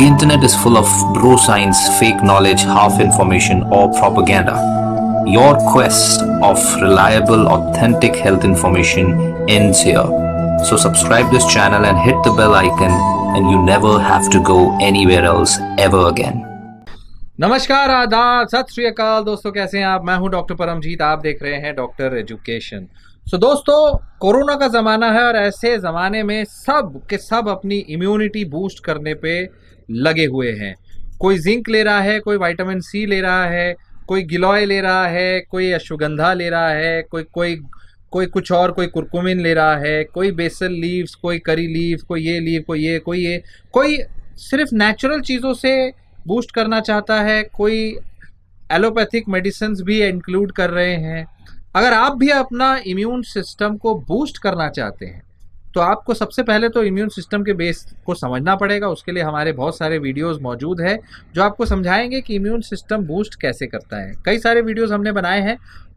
The internet is full of bro science, fake knowledge, half information, or propaganda. Your quest of reliable, authentic health information ends here. So subscribe this channel and hit the bell icon and you never have to go anywhere else ever again. नमस्कार आदाब सत श्री अकाल दोस्तों कैसे हैं आप मैं हूं डॉक्टर परमजीत आप देख रहे हैं डॉक्टर एजुकेशन सो so, दोस्तों कोरोना का ज़माना है और ऐसे ज़माने में सब के सब अपनी इम्यूनिटी बूस्ट करने पे लगे हुए हैं कोई जिंक ले रहा है कोई वाइटामिन सी ले रहा है कोई गिलोय ले रहा है कोई अश्वगंधा ले रहा है कोई कोई कोई कुछ और कोई कुरकुमिन ले रहा है कोई बेसल लीव्स कोई करी लीव कोई ये लीव कोई ये कोई ये कोई सिर्फ नेचुरल चीज़ों से बूस्ट करना चाहता है कोई एलोपैथिक मेडिसिन भी इंक्लूड कर रहे हैं अगर आप भी अपना इम्यून सिस्टम को बूस्ट करना चाहते हैं तो आपको सबसे पहले तो इम्यून सिस्टम के बेस को समझना पड़ेगा उसके लिए हमारे बहुत सारे वीडियोस मौजूद है जो आपको समझाएंगे कि इम्यून सिस्टम बूस्ट कैसे करता है कई सारे वीडियोस हमने बनाए हैं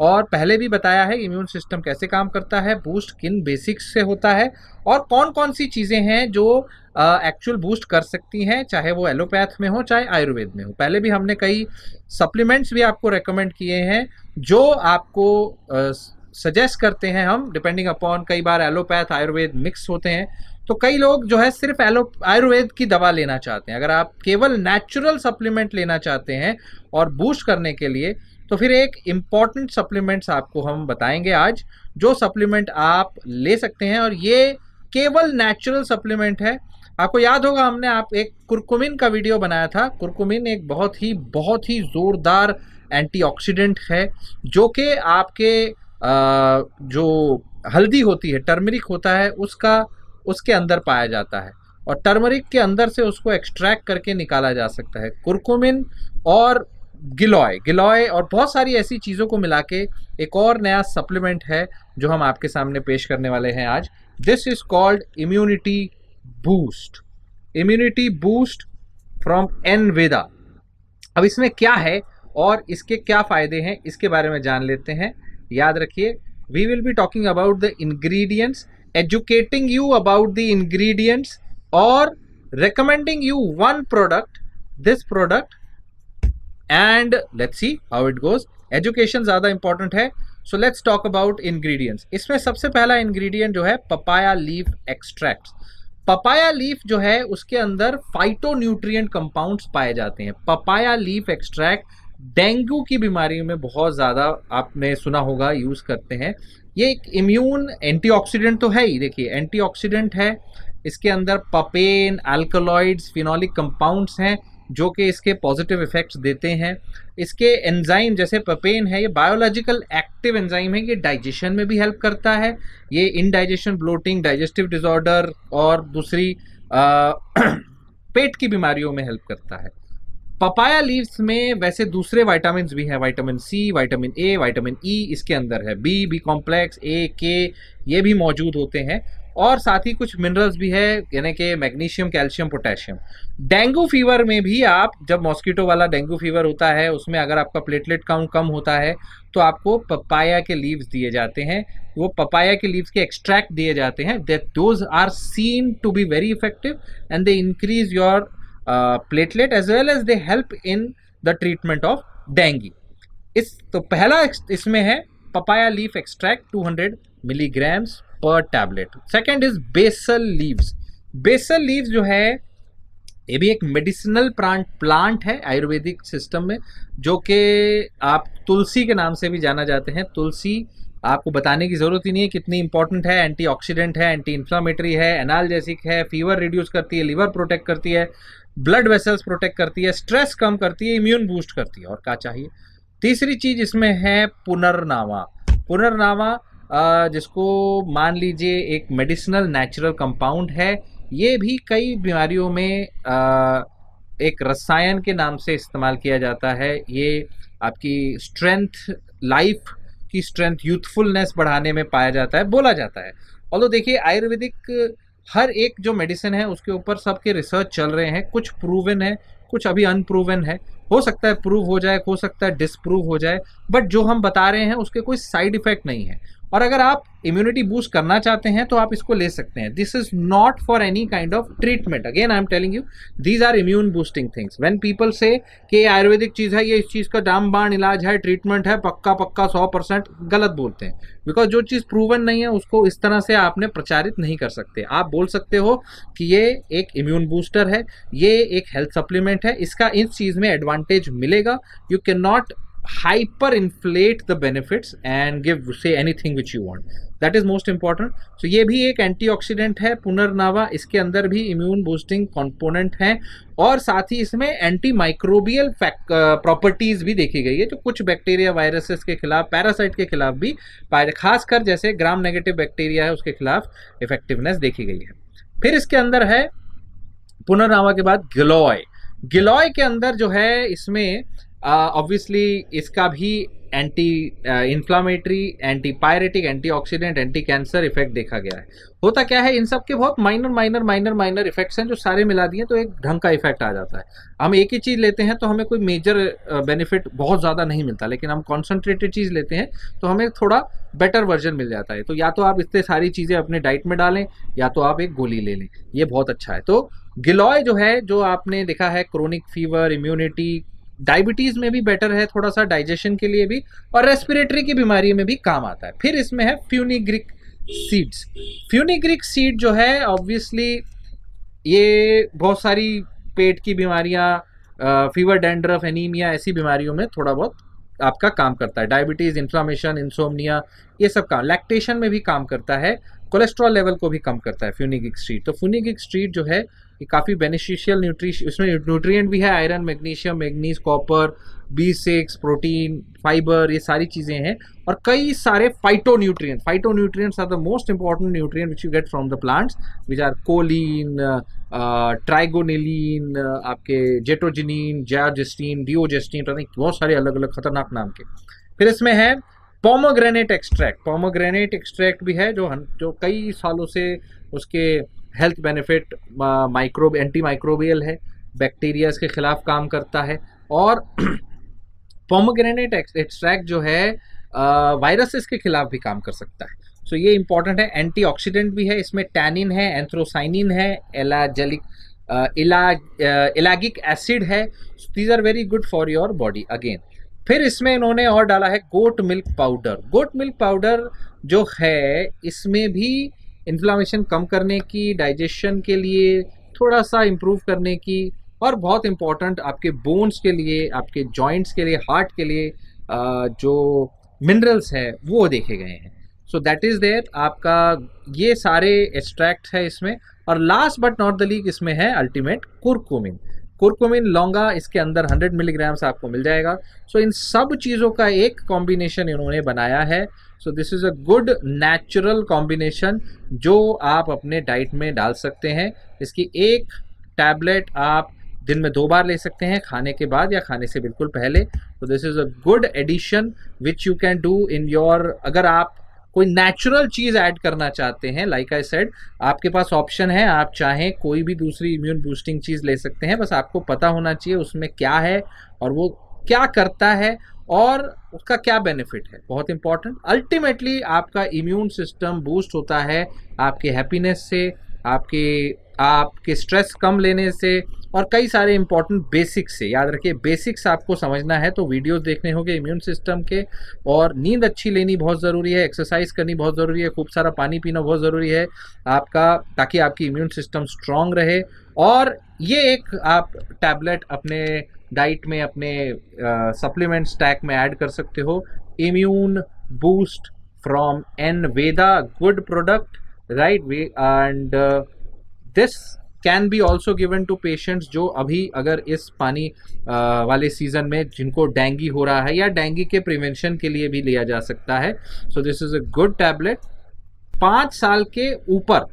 और पहले भी बताया है इम्यून सिस्टम कैसे काम करता है बूस्ट किन बेसिक्स से होता है और कौन कौन सी चीज़ें हैं जो एक्चुअल बूस्ट कर सकती हैं चाहे वो एलोपैथ में हो चाहे आयुर्वेद में हो पहले भी हमने कई सप्लीमेंट्स भी आपको रिकमेंड किए हैं जो आपको सजेस्ट करते हैं हम डिपेंडिंग अपॉन कई बार एलोपैथ आयुर्वेद मिक्स होते हैं तो कई लोग जो है सिर्फ एलो आयुर्वेद की दवा लेना चाहते हैं अगर आप केवल नेचुरल सप्लीमेंट लेना चाहते हैं और बूस्ट करने के लिए तो फिर एक इम्पॉर्टेंट सप्लीमेंट्स आपको हम बताएंगे आज जो सप्लीमेंट आप ले सकते हैं और ये केवल नेचुरल सप्लीमेंट है आपको याद होगा हमने आप एक कुरकुमिन का वीडियो बनाया था कुरकुमिन एक बहुत ही बहुत ही ज़ोरदार एंटीऑक्सीडेंट है जो कि आपके जो हल्दी होती है टर्मरिक होता है उसका उसके अंदर पाया जाता है और टर्मरिक के अंदर से उसको एक्सट्रैक्ट करके निकाला जा सकता है कुरकुमिन और गिलॉय गिलॉय और बहुत सारी ऐसी चीज़ों को मिला के एक और नया सप्लीमेंट है जो हम आपके सामने पेश करने वाले हैं आज this is called immunity boost immunity boost from an Veda अब इसमें क्या है और इसके क्या फ़ायदे हैं इसके बारे में जान लेते हैं याद रखिए we will be talking about the ingredients educating you about the ingredients और recommending you one product this product and let's see how it goes education ज्यादा इंपॉर्टेंट है so let's talk about ingredients इसमें सबसे पहला ingredient जो है papaya leaf extract papaya leaf जो है उसके अंदर फाइटो न्यूट्रिय कंपाउंड पाए जाते हैं पपाया लीफ एक्सट्रैक्ट डेंगू की बीमारी में बहुत ज़्यादा आपने सुना होगा यूज़ करते हैं ये एक इम्यून एंटीऑक्सीडेंट तो है ही देखिए एंटीऑक्सीडेंट है इसके अंदर पपेन अल्कोलॉइड्स फिनोलिक कंपाउंड्स हैं जो कि इसके पॉजिटिव इफेक्ट्स देते हैं इसके एंजाइम जैसे पपेन है ये बायोलॉजिकल एक्टिव एंजाइम है ये डाइजेशन में भी हेल्प करता है ये इनडाइजेशन ब्लोटिंग डाइजेस्टिव डिजॉर्डर और दूसरी आ, पेट की बीमारियों में हेल्प करता है पपाया लीव्स में वैसे दूसरे वाइटामिन भी हैं vitamin C vitamin A vitamin E e, इसके अंदर है बी बी कॉम्प्लेक्स ए के ये भी मौजूद होते हैं और साथ ही कुछ मिनरल्स भी है यानी कि magnesium calcium potassium dengue fever में भी आप जब मॉस्किटो वाला डेंगू फीवर होता है उसमें अगर आपका प्लेटलेट काउंट कम होता है तो आपको पपाया के लीव्स दिए जाते हैं वो पपाया के लीव्स के एक्सट्रैक्ट दिए जाते हैं that those are seen to be very effective and they increase your platelet as well as they help in the treatment of dengue is तो पहला इसमें है papaya leaf extract 200 milligrams per tablet second is basil leaves basil leaves जो है ये भी एक medicinal plant plant है आयुर्वेदिक सिस्टम में जो कि आप तुलसी के नाम से भी जाना जाते हैं तुलसी आपको बताने की ज़रूरत ही नहीं है कितनी इंपॉर्टेंट है एंटीऑक्सीडेंट है एंटी इन्फ्लामेटरी है एनाल जैसिक है फीवर रिड्यूस करती है लीवर प्रोटेक्ट करती है ब्लड वेसल्स प्रोटेक्ट करती है स्ट्रेस कम करती है इम्यून बूस्ट करती है और क्या चाहिए तीसरी चीज इसमें है पुनर्नावा पुनर्नावा जिसको मान लीजिए एक मेडिसिनल नेचुरल कंपाउंड है ये भी कई बीमारियों में एक रसायन के नाम से इस्तेमाल किया जाता है ये आपकी स्ट्रेंथ लाइफ की स्ट्रेंथ यूथफुलनेस बढ़ाने में पाया जाता है बोला जाता है और देखिए आयुर्वेदिक हर एक जो मेडिसिन है उसके ऊपर सबके रिसर्च चल रहे हैं कुछ प्रूवन है कुछ अभी अनप्रूवन है हो सकता है प्रूव हो जाए हो सकता है डिसप्रूव हो जाए बट जो हम बता रहे हैं उसके कोई साइड इफेक्ट नहीं है और अगर आप इम्यूनिटी बूस्ट करना चाहते हैं तो आप इसको ले सकते हैं this is not for any kind of treatment again I am telling you these are immune boosting things when people say कि ये आयुर्वेदिक चीज़ है ये इस चीज़ का दाम बाण इलाज है ट्रीटमेंट है पक्का पक्का सौ परसेंट गलत बोलते हैं बिकॉज जो चीज़ प्रूवन नहीं है उसको इस तरह से आपने प्रचारित नहीं कर सकते आप बोल सकते हो कि ये एक इम्यून बूस्टर है ये एक हेल्थ सप्लीमेंट मार्केट है इसका इस चीज में एडवांटेज मिलेगा you can not hyper inflate the benefits and give say anything which you want that is most important so ये भी एक एंटीऑक्सीडेंट है पुनर्नावा इसके अंदर भी इम्यून बूस्टिंग कॉम्पोनेंट हैं और साथ ही इसमें एंटी माइक्रोबियल प्रॉपर्टीज भी देखी गई है जो तो कुछ बैक्टीरिया वायरसेस के खिलाफ पैरासाइट के खिलाफ भी खासकर जैसे ग्राम नेगेटिव बैक्टीरिया है उसके खिलाफ इफेक्टिवनेस देखी गई है फिर इसके अंदर है पुनर्नावा के बाद गिलोय गिलॉय के अंदर जो है इसमें ऑब्वियसली इसका भी anti inflammatory anti pyretic anti oxidant anti cancer effect देखा गया है होता क्या है इन सब के बहुत minor minor minor minor effects हैं जो सारे मिला दिए तो एक ढंग का इफेक्ट आ जाता है हम एक ही चीज़ लेते हैं तो हमें कोई मेजर बेनिफिट uh, बहुत ज़्यादा नहीं मिलता लेकिन हम कॉन्सेंट्रेटेड चीज़ लेते हैं तो हमें थोड़ा बेटर वर्जन मिल जाता है तो या तो आप इतने सारी चीज़ें अपने डाइट में डालें या तो आप एक गोली ले लें ये बहुत अच्छा है तो गिलॉय जो है जो आपने देखा है क्रोनिक फीवर इम्यूनिटी डायबिटीज में भी बेटर है थोड़ा सा डाइजेशन के लिए भी और रेस्पिरेटरी की बीमारी में भी काम आता है फिर इसमें है फ्यूनिग्रिक सीड्स फ्यूनिग्रिक सीड जो है ऑब्वियसली ये बहुत सारी पेट की बीमारियाँ फीवर डेंड्रफ एनीमिया ऐसी बीमारियों में थोड़ा बहुत आपका काम करता है डायबिटीज़ इन्फ्लामेशन इंसोमनिया ये सब काम लैक्टेशन में भी काम करता है कोलेस्ट्रॉल लेवल को भी कम करता है फ्यूनिगिक स्ट्रीट तो फ्यूनिगिक स्ट्रीट जो है ये काफ़ी बेनिफिशियल न्यूट्रिश इसमें न्यूट्रिएंट भी है iron magnesium manganese copper B six protein fibre ये सारी चीज़ें हैं और कई सारे phyto nutrient phyto nutrient are the most important nutrient which you get from the plants which are choline trigonelline आपके जेटोजिनिन जायोजेस्टीन डिओजेस्टीन बहुत सारे अलग अलग खतरनाक नाम के फिर इसमें है पोमोग्रेनेट एक्सट्रैक्ट पोमोग्रेनेट एक्सट्रैक्ट भी है जो जो कई सालों से उसके health benefit microbe anti microbial है बैक्टीरियाज के खिलाफ काम करता है और पोमोग्रेनेट एक्सट्रैक्ट जो है वायरसेस के खिलाफ भी काम कर सकता है सो so, ये इंपॉर्टेंट है एंटीऑक्सीडेंट भी है इसमें टैनिन है एंथ्रोसाइनिन है एलाजेलिक एलागिक इलागिक एसिड है these are very good for your body again फिर इसमें इन्होंने और डाला है goat milk powder goat milk powder जो है इसमें भी इन्फ्लामेशन कम करने की डाइजेशन के लिए थोड़ा सा इम्प्रूव करने की और बहुत इम्पॉर्टेंट आपके बोन्स के लिए आपके जॉइंट्स के लिए हार्ट के लिए जो मिनरल्स हैं वो देखे गए हैं सो दैट इज़ देयर आपका ये सारे एक्सट्रैक्ट है इसमें और लास्ट बट नॉट द लीक इसमें है अल्टीमेट कुरकुमिन कुरकुमिन लौंगा इसके अंदर 100 मिलीग्राम्स आपको मिल जाएगा सो so, इन सब चीज़ों का एक कॉम्बिनेशन इन्होंने बनाया है so this is a good natural combination जो आप अपने डाइट में डाल सकते हैं इसकी एक टैबलेट आप दिन में दो बार ले सकते हैं खाने के बाद या खाने से बिल्कुल पहले तो this is a good addition which you can do in your अगर आप कोई नेचुरल चीज़ ऐड करना चाहते हैं लाइक आई सेड आपके पास ऑप्शन है आप चाहें कोई भी दूसरी इम्यून बूस्टिंग चीज़ ले सकते हैं बस आपको पता होना चाहिए उसमें क्या है और वो क्या करता है और उसका क्या बेनिफिट है बहुत इंपॉर्टेंट अल्टीमेटली आपका इम्यून सिस्टम बूस्ट होता है आपके हैप्पीनेस से आपके आपके स्ट्रेस कम लेने से और कई सारे इंपॉर्टेंट बेसिक्स से याद रखिए बेसिक्स आपको समझना है तो वीडियोस देखने होंगे इम्यून सिस्टम के और नींद अच्छी लेनी बहुत ज़रूरी है एक्सरसाइज करनी बहुत ज़रूरी है खूब सारा पानी पीना बहुत ज़रूरी है आपका ताकि आपकी इम्यून सिस्टम स्ट्रांग रहे और ये एक आप टैबलेट अपने डाइट में अपने सप्लीमेंट स्टैक में ऐड कर सकते हो immune boost from an Veda good product right way and this can be also given to patients जो अभी अगर इस पानी वाले सीजन में जिनको डेंगी हो रहा है या डेंगी के प्रिवेंशन के लिए भी लिया जा सकता है so this is a good tablet पाँच साल के ऊपर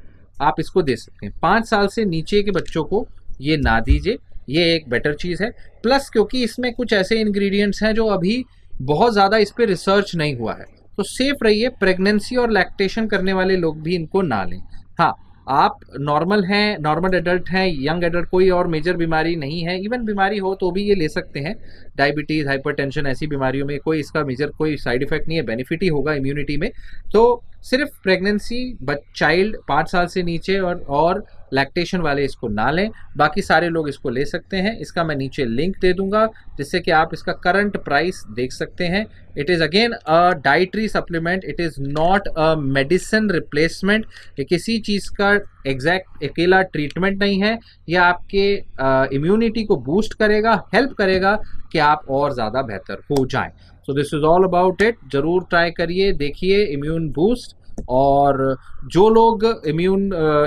आप इसको दे सकते हैं पाँच साल से नीचे के बच्चों को ये ना दीजिए ये एक बेटर चीज़ है प्लस क्योंकि इसमें कुछ ऐसे इंग्रेडिएंट्स हैं जो अभी बहुत ज़्यादा इस पर रिसर्च नहीं हुआ है तो सेफ रहिए प्रेगनेंसी और लैक्टेशन करने वाले लोग भी इनको ना लें हाँ आप नॉर्मल हैं नॉर्मल एडल्ट हैं यंग एडल्ट कोई और मेजर बीमारी नहीं है इवन बीमारी हो तो भी ये ले सकते हैं डायबिटीज़ हाइपरटेंशन ऐसी बीमारियों में कोई इसका मेजर कोई साइड इफेक्ट नहीं है बेनिफिट ही होगा इम्यूनिटी में तो सिर्फ प्रेगनेंसी बच चाइल्ड पाँच साल से नीचे और और लैक्टेशन वाले इसको ना लें बाकी सारे लोग इसको ले सकते हैं इसका मैं नीचे लिंक दे दूंगा जिससे कि आप इसका करंट प्राइस देख सकते हैं it is again a dietary supplement it is not a medicine replacement ये किसी चीज़ का एग्जैक्ट अकेला ट्रीटमेंट नहीं है यह आपके इम्यूनिटी को बूस्ट करेगा हेल्प करेगा कि आप और ज़्यादा बेहतर हो जाएँ so this is all about it ज़रूर ट्राई करिए देखिए इम्यून बूस्ट और जो लोग इम्यून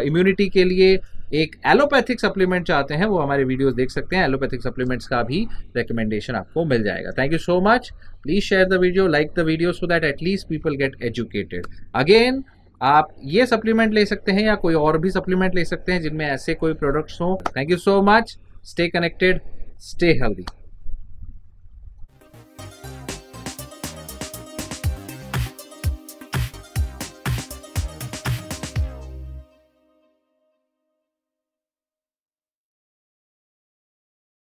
इम्यूनिटी uh, के लिए एक एलोपैथिक सप्लीमेंट चाहते हैं वो हमारे वीडियोस देख सकते हैं एलोपैथिक सप्लीमेंट्स का भी रिकमेंडेशन आपको मिल जाएगा thank you so much please share the video like the video so that at least people get educated again आप ये सप्लीमेंट ले सकते हैं या कोई और भी सप्लीमेंट ले सकते हैं जिनमें ऐसे कोई प्रोडक्ट्स हों thank you so much stay connected stay healthy